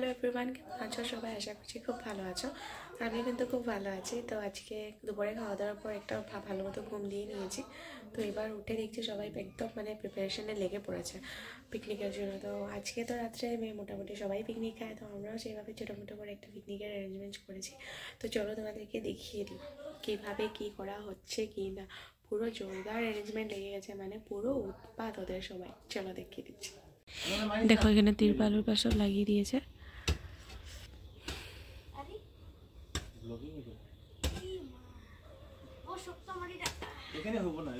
Hello everyone কেমন আছো সবাই আশা করছি খুব ভালো আছো আমি কিন্তু খুব ভালো আছি তো আজকে দুপুরে খাওয়া দাওয়ার পর একটা ভালো মতো ঘুম দিয়ে নিয়েছি তো এবার উঠে দেখছি সবাই একদম মানে প্রিপারেশানে লেগে পড়েছে পিকনিকের জন্য তো আজকে তো রাত্রে মোটামুটি সবাই পিকনিক খায় তো আমরাও সেইভাবে ছোটোমোটো করে একটা পিকনিকের অ্যারেঞ্জমেন্ট করেছি তো চলো তোমাদেরকে দেখিয়ে দিই কীভাবে কী করা হচ্ছে কি না পুরো জোরদার অ্যারেঞ্জমেন্ট লেগে গেছে মানে পুরো উৎপাত ওদের সবাই চলো দেখিয়ে দিচ্ছি দেখো এখানে তিরপালুর সব লাগিয়ে দিয়েছে ব্লগিং এ ও শক্ত মাটিটা এখানে হবো না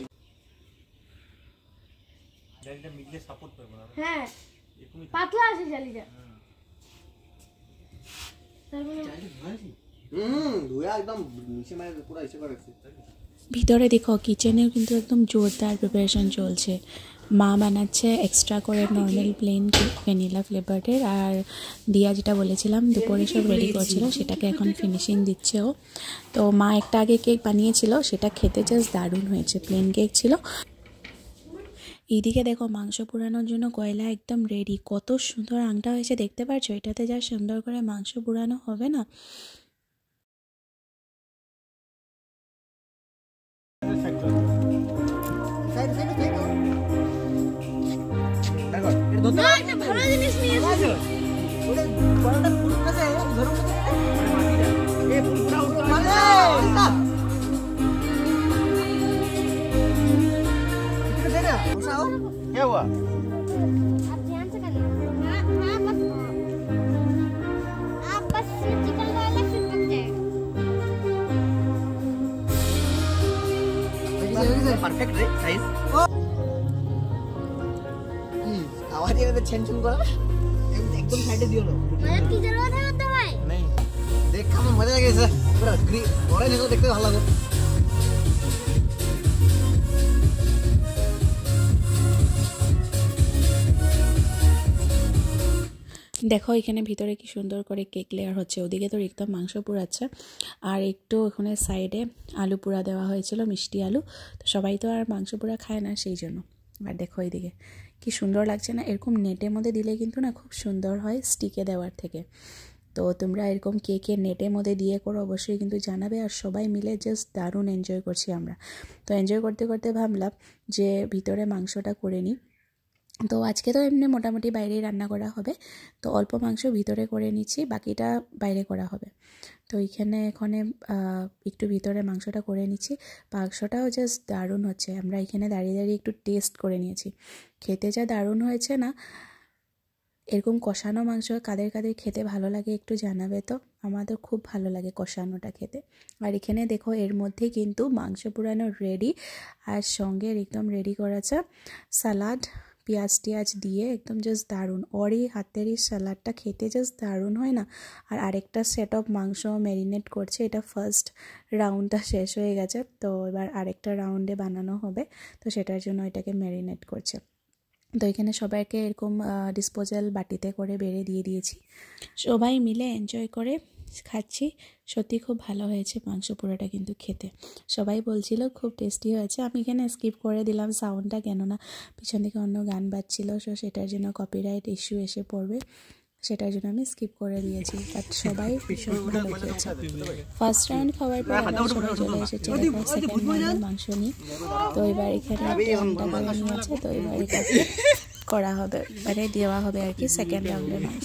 জালিটা মিডলে সাপোর্ট করবে না হ্যাঁ পাতলা আছে জালিটা হ্যাঁ। তারপরে জালি ধুয়েছি হুম ধুয়া একদম নিচে মানে পুরো ইসে করে রাখছে ভিতরে দেখো কিচেনেও কিন্তু একদম জোরদার প্রিপারেশন চলছে মা বানাচ্ছে এক্সট্রা করে নর্মাল প্লেন ভ্যানিলা ফ্লেভারের আর দিয়া যেটা বলেছিলাম দুপুরে সব রেডি করছিল সেটাকে এখন ফিনিশিং দিচ্ছে ও তো মা একটা আগে কেক বানিয়েছিল সেটা খেতে জাস্ট দারুণ হয়েছে প্লেন কেক ছিল এইদিকে দেখো মাংস পুরানোর জন্য কয়লা একদম রেডি কত সুন্দর আংটা হয়েছে দেখতে পাচ্ছ এটাতে যা সুন্দর করে মাংস পুরানো হবে না तो ना ना भरा जिनिस नहीं है उधर बड़ा पुटका से है उधर उधर तो ए पुटका उधर अरे उल्टा इधर दे ना उठा हो क्या हुआ आप ध्यान से करना हां हां बस आप बस चिकन वाला फिर बन जाएगा परफेक्ट साइज করা একদম সাইডে দিও না মানে ভাই নাই দেখ মজা পুরো গ্রি দেখতে ভালো লাগে দেখো এখানে ভিতরে কি সুন্দর করে কেক লেয়ার হচ্ছে ওদিকে তো একদম মাংস পুরাচ্ছে আর একটু ওখানে সাইডে আলু পুরা দেওয়া হয়েছিল মিষ্টি আলু তো সবাই তো আর মাংস পুরা খায় না সেই জন্য আর দেখো এইদিকে কি সুন্দর লাগছে না এরকম নেটের মধ্যে দিলে কিন্তু না খুব সুন্দর হয় স্টিকে দেওয়ার থেকে তো তোমরা এরকম কে কে নেটের মধ্যে দিয়ে করো অবশ্যই কিন্তু জানাবে আর সবাই মিলে জাস্ট দারুণ এনজয় করছি আমরা তো এনজয় করতে করতে ভাবলাম যে ভিতরে মাংসটা করে নিই তো আজকে তো এমনি মোটামুটি বাইরেই রান্না করা হবে তো অল্প মাংস ভিতরে করে নিচ্ছি বাকিটা বাইরে করা হবে তো এইখানে এখানে একটু ভিতরে মাংসটা করে নিচ্ছি মাংসটাও জাস্ট দারুণ হচ্ছে আমরা এখানে দাঁড়িয়ে দাঁড়িয়ে একটু টেস্ট করে নিয়েছি খেতে যা দারুণ হয়েছে না এরকম কষানো মাংস কাদের কাদের খেতে ভালো লাগে একটু জানাবে তো আমাদের খুব ভালো লাগে কষানোটা খেতে আর এখানে দেখো এর মধ্যে কিন্তু মাংস পুরানো রেডি আর সঙ্গে একদম রেডি করেছে সালাড পেঁয়াজ টিয়াজ দিয়ে একদম জাস্ট দারুণ ওর এই হাতের এই স্যালাডটা খেতে জাস্ট দারুণ হয় না আর আরেকটা সেট অফ মাংস ম্যারিনেট করছে এটা ফার্স্ট রাউন্ডটা শেষ হয়ে গেছে তো এবার আরেকটা রাউন্ডে বানানো হবে তো সেটার জন্য এটাকে ম্যারিনেট করছে তো এখানে সবাইকে এরকম ডিসপোজাল বাটিতে করে বেড়ে দিয়ে দিয়েছি সবাই মিলে এনজয় করে খাচ্ছি সত্যি খুব ভালো হয়েছে মাংস পোড়াটা কিন্তু খেতে সবাই বলছিল খুব টেস্টি হয়েছে আমি এখানে স্কিপ করে দিলাম সাউন্ডটা কেননা পিছন থেকে অন্য গান বাজছিল সো সেটার জন্য কপিরাইট ইস্যু এসে পড়বে সেটার জন্য আমি স্কিপ করে দিয়েছি বাট সবাই ভীষণ ভালো খেয়েছে ফার্স্ট রাউন্ড খাওয়ার পর আমরা সবাই চলে এসেছে সেকেন্ড মাংস নিই তো এবার এখানে আছে তো এবার এখানে করা হবে মানে দেওয়া হবে আর কি সেকেন্ড রাউন্ডের মাংস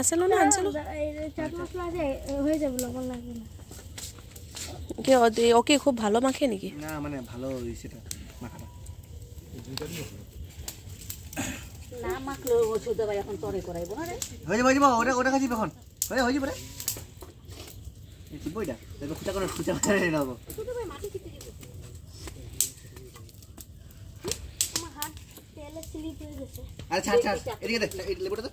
আসল না আনছিল চাট মশলা আছে হয়ে যাবে লবণ ওকে খুব ভালো মাখে নাকি না মানে ভালো না মাখলো ওষুধ এখন তরে করাইবো না রে হয়ে ওটা ওটা এখন হয়ে হয়ে যাবে রে এদিকে দেখ লেবুটা দেখ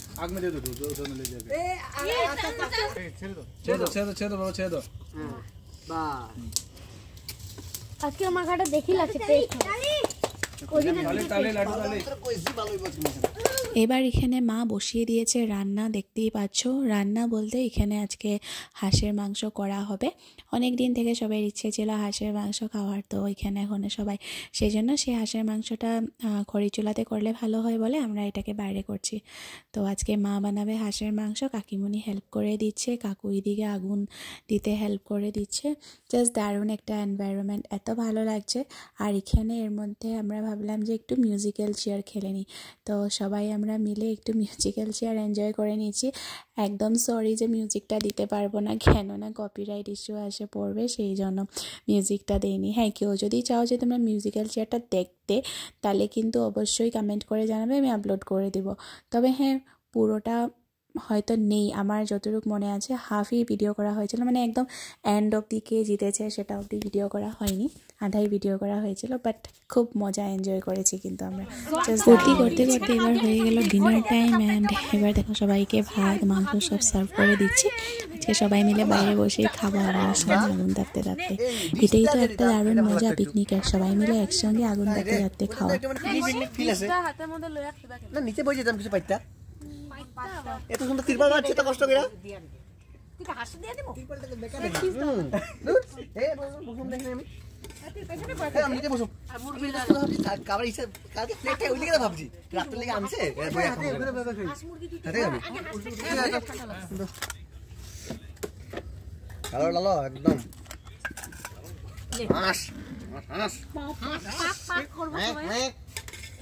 आग में दे दो दो दोनों ले जाके ए ছেড়ে দাও ছেড়ে দাও ছেড়ে দাও ছেড়ে দাও হ্যাঁ, আজকে আমার ঘাটা দেখি লাগছে আচ্ছা, এবার এখানে মা বসিয়ে দিয়েছে রান্না দেখতেই পাচ্ছ রান্না বলতে এখানে আজকে হাঁসের মাংস করা হবে অনেক দিন থেকে সবাই ইচ্ছে ছিল হাঁসের মাংস খাওয়ার তো এখানে এখন সবাই সেই জন্য সেই হাঁসের মাংসটা খড়ি চুলাতে করলে ভালো হয় বলে আমরা এটাকে বাইরে করছি তো আজকে মা বানাবে হাঁসের মাংস কাকিমুনি হেল্প করে দিচ্ছে কাকু এদিকে আগুন দিতে হেল্প করে দিচ্ছে জাস্ট দারুণ একটা এনভায়রনমেন্ট এত ভালো লাগছে আর এখানে এর মধ্যে আমরা ভাবলাম যে একটু মিউজিক্যাল চেয়ার খেলে নিই তো সবাই আমরা মিলে একটু মিউজিক্যাল চেয়ার এনজয় করে নিয়েছি একদম সরি যে মিউজিকটা দিতে পারবো না কেন না কপিরাইট ইস্যু আসে পড়বে সেই জন্য মিউজিকটা দেয়নি হ্যাঁ কেউ যদি চাও যে তোমরা মিউজিক্যাল চেয়ারটা দেখতে তাহলে কিন্তু অবশ্যই কমেন্ট করে জানাবে আমি আপলোড করে দেবো তবে হ্যাঁ পুরোটা হয়তো নেই আমার যতটুকু মনে আছে হাফই ভিডিও করা হয়েছিল মানে একদম এন্ড অব দিকে জিতেছে সেটা অবধি ভিডিও করা হয়নি আধাই ভিডিও করা হয়েছিল বাট খুব মজা এনজয় করেছি কিন্তু আমরা ভর্তি করতে করতে এবার হয়ে গেল ডিনার টাইম অ্যান্ড এবার দেখো সবাইকে ভাত মাংস সব সার্ভ করে দিচ্ছি আজকে সবাই মিলে বাইরে বসেই খাবার একসঙ্গে আগুন থাকতে থাকতে এটাই তো একটা দারুণ মজা পিকনিকের সবাই মিলে একসঙ্গে আগুন থাকতে থাকতে খাওয়া হাতের মধ্যে না নিচে বসে যেতাম কিছু পাইতা এত সুন্দর তিরপাল মারছে তো কষ্ট করে ভাবছি রাত্রে একদম হাঁস হাঁস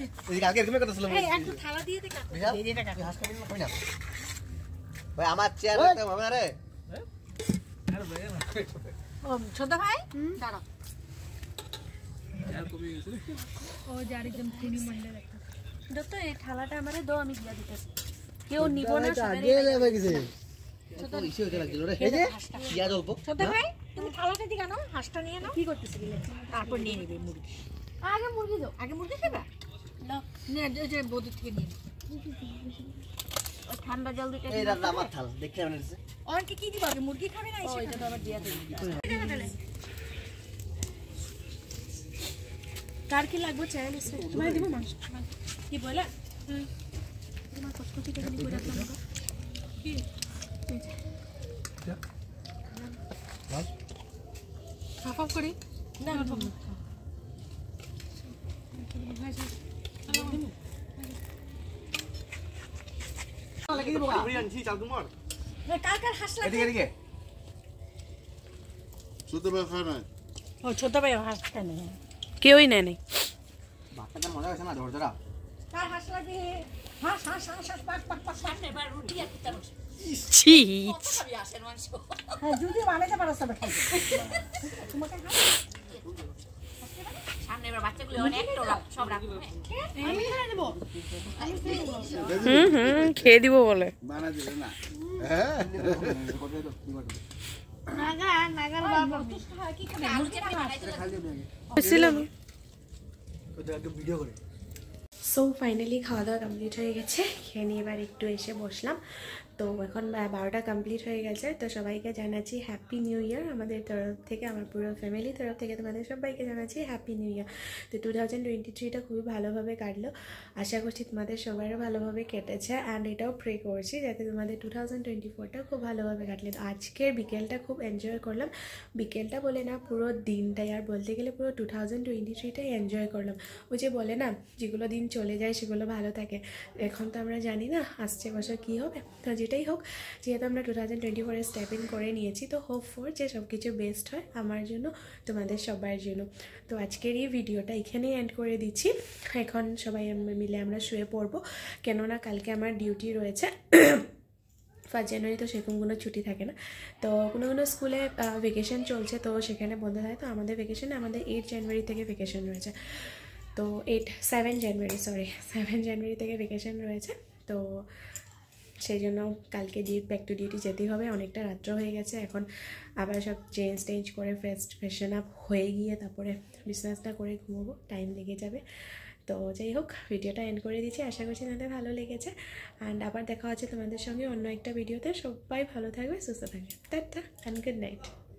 কেউ নিব না হ্যাঁ। তুমি থালাটা দিগা নাও হাঁসটা নিয়ে নাও কি করতেছিস তারপর নিয়ে নিবে মুরগি আগে মুরগি দাও আগে মুরগি খাবা ঠান্ডা জল দুটো এই দাদা আমার থাল দেখলে মনে অনেকে কি মুরগি খাবে না কার কি লাগবে চ্যানেল তোমায় কি বলে তোমার কচকচি হাফ হাফ করে না হাফ হাফ কেউই নেয় নাই বাচ্চাদের মজা হয়েছে না ধর ধরা তার হাঁস লাগবে হাঁস হাঁস হাঁস হাঁস পাক পাক পাক পাক এবার রুটি আর কিতাব ছি হ্যাঁ, যদি বানাইতে পারো তবে খাই তোমাকে হ্যাঁ। খেয়ে দিব বলে সো ফাইনালি খাওয়া দাওয়া কমপ্লিট হয়ে গেছে খেয়ে নিয়ে এবার একটু এসে বসলাম তো এখন বারোটা কমপ্লিট হয়ে গেছে তো সবাইকে জানাচ্ছি হ্যাপি নিউ ইয়ার আমাদের তরফ থেকে আমার পুরো ফ্যামিলি তরফ থেকে তোমাদের সবাইকে জানাচ্ছি হ্যাপি নিউ ইয়ার তো টু থাউজেন্ড টোয়েন্টি থ্রিটা খুবই ভালোভাবে কাটলো আশা করছি তোমাদের সবারও ভালোভাবে কেটেছে অ্যান্ড এটাও প্রে করছি যাতে তোমাদের টু থাউজেন্ড টোয়েন্টি ফোরটা খুব ভালোভাবে কাটলে তো আজকের বিকেলটা খুব এনজয় করলাম বিকেলটা বলে না পুরো দিনটাই আর বলতে গেলে পুরো টু থাউজেন্ড টোয়েন্টি থ্রিটাই এনজয় করলাম ওই যে বলে না যেগুলো দিন চলে যায় সেগুলো ভালো থাকে এখন তো আমরা জানি না আসছে বছর কী হবে তো যে যেটাই হোক যেহেতু আমরা টু থাউজেন্ড টোয়েন্টি ফোরে স্টেপ ইন করে নিয়েছি তো হোপ ফোর যে সব কিছু বেস্ট হয় আমার জন্য তোমাদের সবার জন্য তো আজকের এই ভিডিওটা এখানেই অ্যান্ড করে দিচ্ছি এখন সবাই মিলে আমরা শুয়ে পড়বো কেননা কালকে আমার ডিউটি রয়েছে ফার্স্ট জানুয়ারি তো সেরকম কোনো ছুটি থাকে না তো কোনো কোনো স্কুলে ভেকেশন চলছে তো সেখানে বন্ধ থাকে তো আমাদের ভেকেশানে আমাদের এইট জানুয়ারি থেকে ভেকেশন রয়েছে তো eight seven January sorry seven January থেকে ভেকেশন রয়েছে তো সেই জন্য কালকে ডিউ ব্যাক টু ডিউটি যেতেই হবে অনেকটা রাত্র হয়ে গেছে এখন আবার সব চেঞ্জ টেঞ্জ করে ফ্রেশ ফ্রেশন আপ হয়ে গিয়ে তারপরে বিছনাসটা করে ঘুমোবো টাইম লেগে যাবে তো যাই হোক ভিডিওটা এন্ড করে দিচ্ছি আশা করছি তোমাদের ভালো লেগেছে অ্যান্ড আবার দেখা হচ্ছে তোমাদের সঙ্গে অন্য একটা ভিডিওতে সবাই ভালো থাকবে সুস্থ থাকবে টাটা অ্যান্ড গুড নাইট